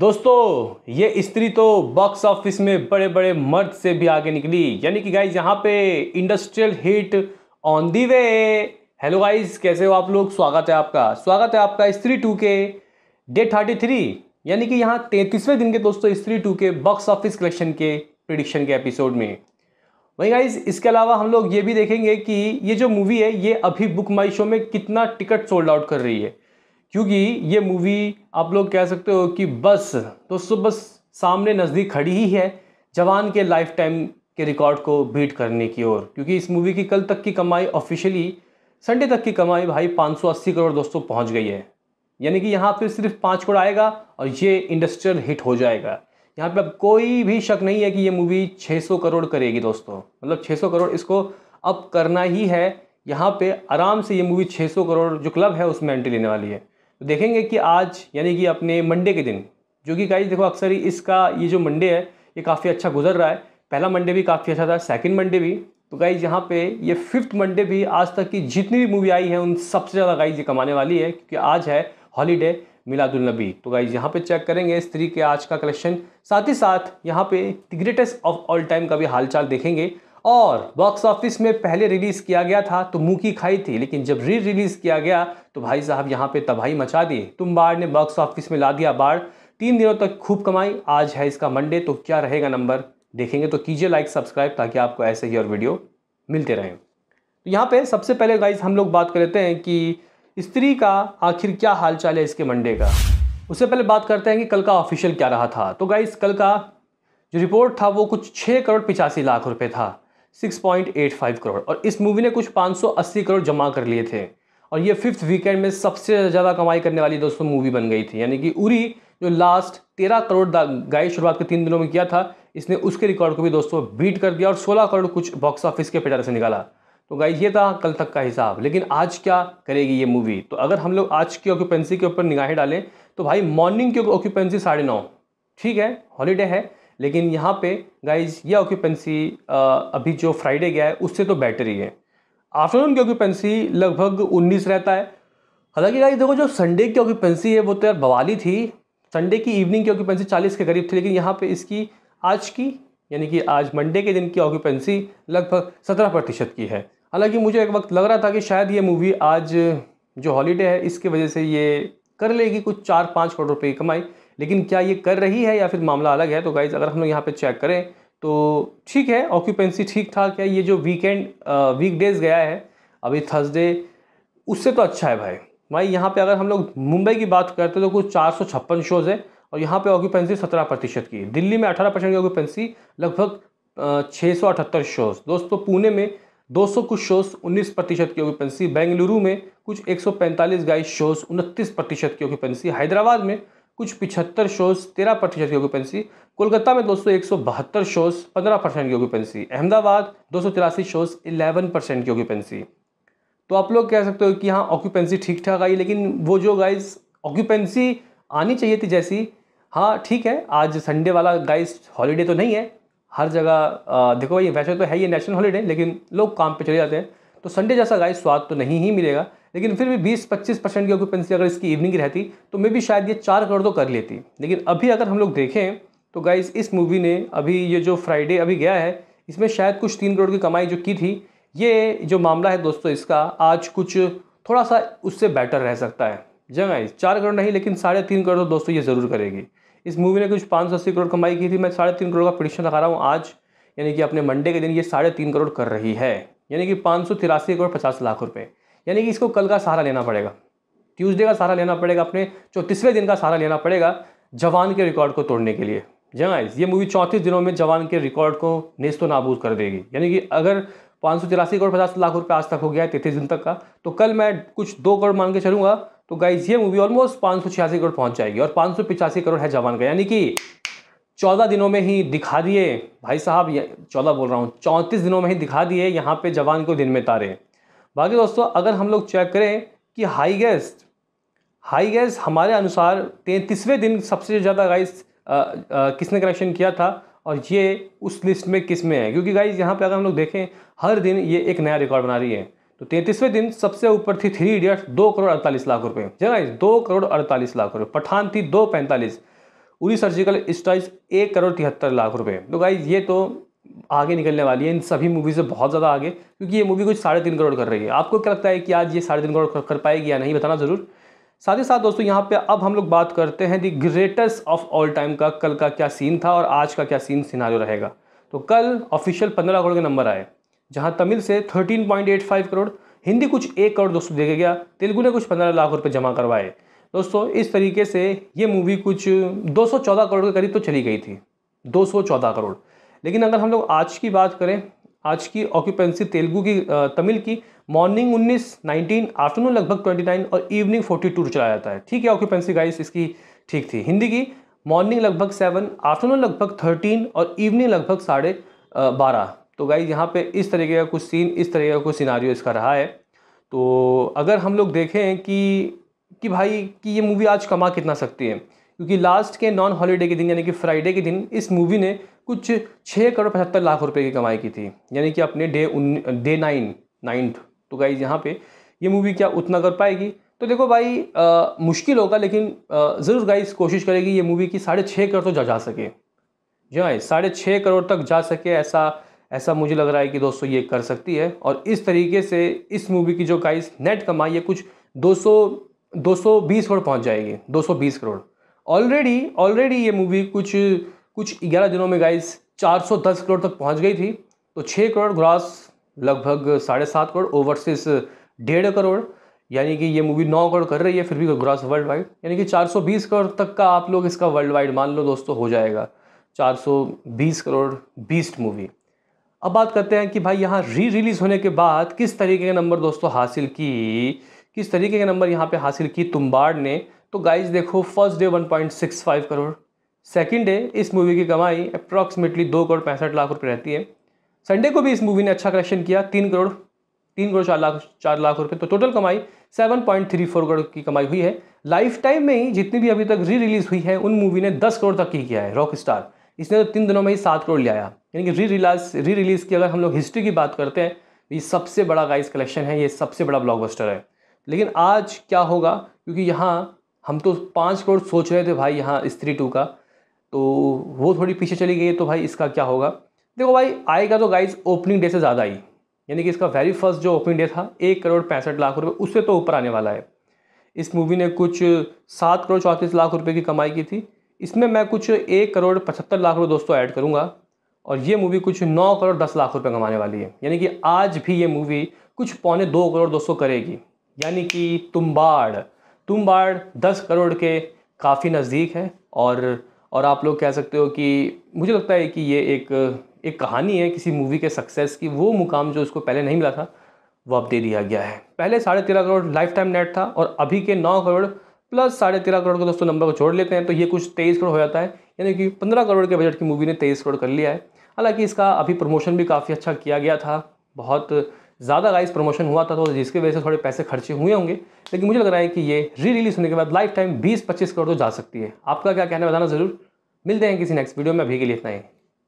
दोस्तों ये स्त्री तो बॉक्स ऑफिस में बड़े बड़े मर्द से भी आगे निकली यानी कि गाइज यहाँ पे industrial hit on the way hello guys कैसे हो आप लोग स्वागत है आपका स्वागत है आपका स्त्री टू के डे थर्टी थ्री यानी कि यहाँ तैंतीसवें दिन के दोस्तों स्त्री टू के बॉक्स ऑफिस कलेक्शन के प्रिडिक्शन के एपिसोड में वही गाइज इसके अलावा हम लोग ये भी देखेंगे कि ये जो मूवी है ये अभी बुक माई शो में कितना टिकट सोल्ड आउट कर रही है क्योंकि ये मूवी आप लोग कह सकते हो कि बस दोस्तों बस सामने नज़दीक खड़ी ही है जवान के लाइफ टाइम के रिकॉर्ड को बीट करने की ओर क्योंकि इस मूवी की कल तक की कमाई ऑफिशियली संडे तक की कमाई भाई 580 करोड़ दोस्तों पहुंच गई है यानी कि यहाँ पे सिर्फ पाँच करोड़ आएगा और ये इंडस्ट्रियल हिट हो जाएगा यहाँ पे अब कोई भी शक नहीं है कि ये मूवी 600 करोड़ करेगी दोस्तों मतलब 600 करोड़ इसको अब करना ही है यहाँ पे आराम से ये मूवी 600 करोड़ जो क्लब है उसमें एंट्री लेने वाली है तो देखेंगे कि आज यानी कि अपने मंडे के दिन जो कि गाइज देखो अक्सर ही इसका ये जो मंडे है ये काफ़ी अच्छा गुजर रहा है पहला मंडे भी काफ़ी अच्छा था सेकंड मंडे भी तो गाइज यहाँ पे ये फिफ्थ मंडे भी आज तक की जितनी भी मूवी आई है उन सबसे ज़्यादा गाइज ये कमाने वाली है क्योंकि आज है हॉलीडे मिलादुलनबी तो गाइज यहाँ पे चेक करेंगे स्त्री के आज का कलेक्शन साथ ही साथ यहाँ पे the greatest of all time का भी हालचाल देखेंगे और बॉक्स ऑफिस में पहले रिलीज़ किया गया था तो मुँह की खाई थी लेकिन जब री रिलीज़ किया गया तो भाई साहब यहाँ पे तबाही मचा दी तुम बाढ़ ने बॉक्स ऑफिस में ला दिया बाढ़ तीन दिनों तक खूब कमाई आज है इसका मंडे तो क्या रहेगा नंबर देखेंगे तो कीजिए लाइक सब्सक्राइब ताकि आपको ऐसे ही और वीडियो मिलते रहें तो यहाँ पर सबसे पहले गाइज हम लोग बात कर लेते हैं कि स्त्री का आखिर क्या हाल है इसके मंडे का उससे पहले बात करते हैं कि कल का ऑफिशियल क्या रहा था तो गाइज कल का जो रिपोर्ट था वो कुछ छः करोड़ पिचासी लाख रुपये था 6.85 करोड़ और इस मूवी ने कुछ 580 करोड़ जमा कर लिए थे और ये फिफ्थ वीकेंड में सबसे ज़्यादा कमाई करने वाली दोस्तों मूवी बन गई थी यानी कि उरी जो लास्ट तेरह करोड़ गाय शुरुआत के तीन दिनों में किया था इसने उसके रिकॉर्ड को भी दोस्तों बीट कर दिया और सोलह करोड़ कुछ बॉक्स ऑफिस के पिटारे से निकाला तो गाई ये था कल तक का हिसाब लेकिन आज क्या करेगी ये मूवी तो अगर हम लोग आज की ऑक्यूपेंसी के ऊपर निगाहें डालें तो भाई मॉर्निंग की ऑक्यूपेंसी साढ़े नौ ठीक है हॉलीडे है लेकिन यहाँ पे गाइज ये ऑक्यूपेंसी अभी जो फ्राइडे गया है उससे तो बेटर ही है आफ्टरनून की ऑक्यूपेंसी लगभग उन्नीस रहता है हालांकि गाइज देखो जो संडे की ऑक्यूपेंसी है वो तो यार बवाली थी संडे की इवनिंग की ऑक्यूपेंसी चालीस के करीब थी लेकिन यहाँ पे इसकी आज की यानी कि आज मंडे के दिन की ऑक्यूपेंसी लगभग सत्रह प्रतिशत की है हालाँकि मुझे एक वक्त लग रहा था कि शायद ये मूवी आज जो हॉलीडे है इसकी वजह से ये कर लेगी कुछ चार पाँच करोड़ रुपये की कमाई लेकिन क्या ये कर रही है या फिर मामला अलग है तो गाइज अगर हम लोग यहाँ पर चेक करें तो ठीक है ऑक्यूपेंसी ठीक ठाक है ये जो वीकेंड वीकडेज़ गया है अभी थर्सडे उससे तो अच्छा है भाई भाई यहाँ पे अगर हम लोग मुंबई की बात करते हैं तो कुछ चार सौ छप्पन शोज़ है और यहाँ पे ऑक्यूपेंसी सत्रह प्रतिशत की दिल्ली में अठारह परसेंट की ऑक्यूपेंसी लगभग छः सौ अठहत्तर शोज़ दोस्तों पुणे में दो सौ कुछ शोज़ उन्नीस प्रतिशत की ऑक्यूपेंसी बेंगलुरु में कुछ एक सौ पैंतालीस गाइस शोज़ उनतीस प्रतिशत की ऑक्यूपेंसी हैदराबाद में कुछ पिछहत्तर शोज तेरह प्रतिशत की ऑक्यूपेंसी कोलकाता में दोस्तों एक सौ बहत्तर शोज पंद्रह परसेंट की ऑक्यूपेंसी अहमदाबाद दो सौ तिरासी शोज इलेवन परसेंट की ऑक्यूपेंसी तो आप लोग कह सकते हो कि हाँ ऑक्यूपेंसी ठीक ठाक आई लेकिन वो जो गाइज ऑक्यूपेंसी आनी चाहिए थी जैसी हाँ ठीक है आज संडे वाला गाइज हॉलीडे तो नहीं है हर जगह देखो भाई वैसे तो है ये नेशनल हॉलीडे लेकिन लोग काम पे चले जाते हैं तो संडे जैसा गाइस स्वाद तो नहीं ही मिलेगा लेकिन फिर भी बीस पच्चीस परसेंट की ऑक्यूपेंसी अगर इसकी इवनिंग रहती तो मे भी शायद ये चार करोड़ तो कर लेती लेकिन अभी अगर हम लोग देखें तो गाइज इस मूवी ने अभी ये जो फ्राइडे अभी गया है इसमें शायद कुछ तीन करोड़ की कमाई जो की थी ये जो मामला है दोस्तों इसका आज कुछ थोड़ा सा उससे बेटर रह सकता है जगह हाँ चार करोड़ नहीं लेकिन साढ़े तीन करोड़ तो दोस्तों ये ज़रूर करेगी इस मूवी ने कुछ पाँच सौ अस्सी करोड़ कमाई की थी मैं साढ़े तीन करोड़ का प्रडिक्शन लगा रहा हूँ आज यानी कि अपने मंडे के दिन ये साढ़े तीन करोड़ कर रही है यानी कि पाँच सौ तिरासी करोड़ पचास लाख रुपये यानी कि इसको कल का सहारा लेना पड़ेगा ट्यूसडे का सहारा लेना पड़ेगा अपने चौंतीसवें दिन का सहारा लेना पड़ेगा जवान के रिकॉर्ड को तोड़ने के लिए जहाँ ये मूवी चौंतीस दिनों में जवान के रिकॉर्ड को नेस्त तो नाबूद कर देगी यानी कि अगर पाँच सौ तिरासी करोड़ पचास लाख रुपये आज तक हो गया है तैतीस दिन तक का तो कल मैं कुछ दो करोड़ मान के चलूँगा तो गाइज ये मूवी ऑलमोस्ट पाँच सौ छियासी करोड़ पहुँच जाएगी और पाँच सौ पिचासी करोड़ है जवान का यानी कि चौदह दिनों में ही दिखा दिए भाई साहब चौदह बोल रहा हूँ चौंतीस दिनों में ही दिखा दिए यहाँ पे जवान को दिन में तारे बाकी दोस्तों अगर हम लोग चेक करें कि हाई गैस हाई गैस हमारे अनुसार तैंतीसवें दिन सबसे ज़्यादा गाइस किसने कलेक्शन किया था और ये उस लिस्ट में किस में है क्योंकि गाइस यहाँ पे अगर हम लोग देखें हर दिन ये एक नया रिकॉर्ड बना रही है तो तैंतीसवें दिन सबसे ऊपर थी थ्री इडियट्स दो करोड़ अड़तालीस लाख रुपए जी गाइस दो करोड़ अड़तालीस लाख रुपए पठान थी दो पैंतालीस उरी सर्जिकल स्ट्राइक एक करोड़ तिहत्तर लाख रुपए तो गाइज ये तो आगे निकलने वाली है इन सभी मूवी से बहुत ज़्यादा आगे क्योंकि ये मूवी कुछ साढ़े तीन करोड़ कर रही है आपको क्या लगता है कि आज ये साढ़े तीन करोड़ कर पाएगी या नहीं बताना ज़रूर साथ ही साथ दोस्तों यहाँ पे अब हम लोग बात करते हैं the greatest of all time का कल का क्या सीन था और आज का क्या सीन सिनारियो रहेगा तो कल ऑफिशियल पंद्रह करोड़ के नंबर आए जहाँ तमिल से thirteen point eight five crore Hindi कुछ एक करोड़ दोस्तों देखे गया तेलुगु ने कुछ पंद्रह लाख रुपये जमा करवाए दोस्तों इस तरीके से ये मूवी कुछ दो करोड़ के करीब तो चली गई थी दो करोड़ लेकिन अगर हम लोग आज की बात करें आज की ऑक्यूपेंसी तेलुगू की तमिल की मॉर्निंग 19 19 आफ्टरनून लगभग 29 और इवनिंग 42 चला जाता है ठीक है ऑक्यूपेंसी गाइस इसकी ठीक थी हिंदी की मॉर्निंग लगभग सेवन आफ्टरनून लगभग थर्टीन और इवनिंग लगभग साढ़े बारह तो गाइस यहाँ पे इस तरीके का कुछ सीन इस तरीके का कुछ सिनारी इसका रहा है तो अगर हम लोग देखें कि कि भाई कि ये मूवी आज कमा कितना सकती है क्योंकि लास्ट के नॉन हॉलीडे के दिन यानी कि फ्राइडे के दिन इस मूवी ने कुछ छः करोड़ पचहत्तर लाख रुपए की कमाई की थी यानी कि अपने डे उन डे नाइन नाइन्थ तो गाइज यहाँ पे ये मूवी क्या उतना कर पाएगी तो देखो भाई आ, मुश्किल होगा लेकिन ज़रूर गाइज कोशिश करेगी ये मूवी की साढ़े छः करोड़ तो जा जा सके जी हाँ साढ़े छः करोड़ तक जा सके ऐसा ऐसा मुझे लग रहा है कि दोस्तों ये कर सकती है और इस तरीके से इस मूवी की जो गाइस नेट कमाई है कुछ 200 220 करोड़ पहुंच जाएगी 220 करोड़ ऑलरेडी ऑलरेडी ये मूवी कुछ कुछ ग्यारह दिनों में सौ 410 करोड़ तक पहुंच गई थी तो 6 करोड़ ग्रास लगभग साढ़े सात करोड़ ओवरसीज डेढ़ करोड़ यानी कि ये मूवी नौ करोड़ कर रही है फिर भी ग्रास वर्ल्ड वाइड यानी कि 420 करोड़ तक का आप लोग इसका वर्ल्ड वाइड मान लो दोस्तों हो जाएगा 420 करोड़ बीस्ट मूवी अब बात करते हैं कि भाई यहाँ री रिलीज़ होने के बाद किस तरीके का नंबर दोस्तों हासिल की किस तरीके का नंबर यहाँ पर हासिल की तुम्बाड़ ने तो गाइस देखो first day 1.65 crore second day इस मूवी की कमाई अप्रॉक्सीमेटली दो करोड़ पैंसठ लाख रुपए रहती है संडे को भी इस मूवी ने अच्छा कलेक्शन किया तीन करोड़ तीन करोड़ चार लाख चार लाख रुपए तो टोटल कमाई 7.34 करोड़ की कमाई हुई है लाइफ टाइम में ही जितनी भी अभी तक री रिलीज हुई है उन मूवी ने दस करोड़ तक की किया है रॉक स्टार इसने तो तीन दिनों में ही सात करोड़ ले आया यानी कि री रिलाज री रिलीज़ की अगर हम लोग हिस्ट्री की बात करते हैं तो ये सबसे बड़ा गाइस कलेक्शन है ये सबसे बड़ा ब्लॉकबस्टर है लेकिन आज क्या होगा क्योंकि यहाँ हम तो पाँच करोड़ सोच रहे थे भाई यहाँ स्त्री टू का तो वो थोड़ी पीछे चली गई तो भाई इसका क्या होगा देखो भाई आएगा तो गाइज ओपनिंग डे से ज़्यादा ही यानी कि इसका वेरी फर्स्ट जो ओपनिंग डे था एक करोड़ पैंसठ लाख रुपये उससे तो ऊपर आने वाला है इस मूवी ने कुछ सात करोड़ चौंतीस लाख रुपये की कमाई की थी इसमें मैं कुछ एक करोड़ पचहत्तर लाख रुपये दोस्तों ऐड करूँगा और ये मूवी कुछ नौ करोड़ दस लाख रुपये कमाने वाली है यानी कि आज भी ये मूवी कुछ पौने दो करोड़ दोस्तों करेगी यानी कि तुम्बाड़ टूम बार दस करोड़ के काफ़ी नज़दीक है और और आप लोग कह सकते हो कि मुझे लगता है कि ये एक एक कहानी है किसी मूवी के सक्सेस की वो मुकाम जो उसको पहले नहीं मिला था वो अब दे दिया गया है पहले साढ़े तेरह करोड़ लाइफ टाइम नेट था और अभी के नौ करोड़ प्लस साढ़े तेरह करोड़ का दोस्तों नंबर को छोड़ लेते हैं तो ये कुछ तेईस करोड़ हो जाता है यानी कि पंद्रह करोड़ के बजट की मूवी ने तेईस करोड़ कर लिया है हालांकि इसका अभी प्रमोशन भी काफ़ी अच्छा किया गया था बहुत ज़्यादा राइस प्रमोशन हुआ था तो जिसकी वजह से थोड़े पैसे खर्चे हुए होंगे लेकिन मुझे लग रहा है कि ये री रिलीज होने के बाद लाइफ टाइम बीस पच्चीस करोड़ तो जा सकती है आपका क्या कहना बताना ज़रूर मिलते हैं किसी नेक्स्ट वीडियो में अभी के लिए इतना ही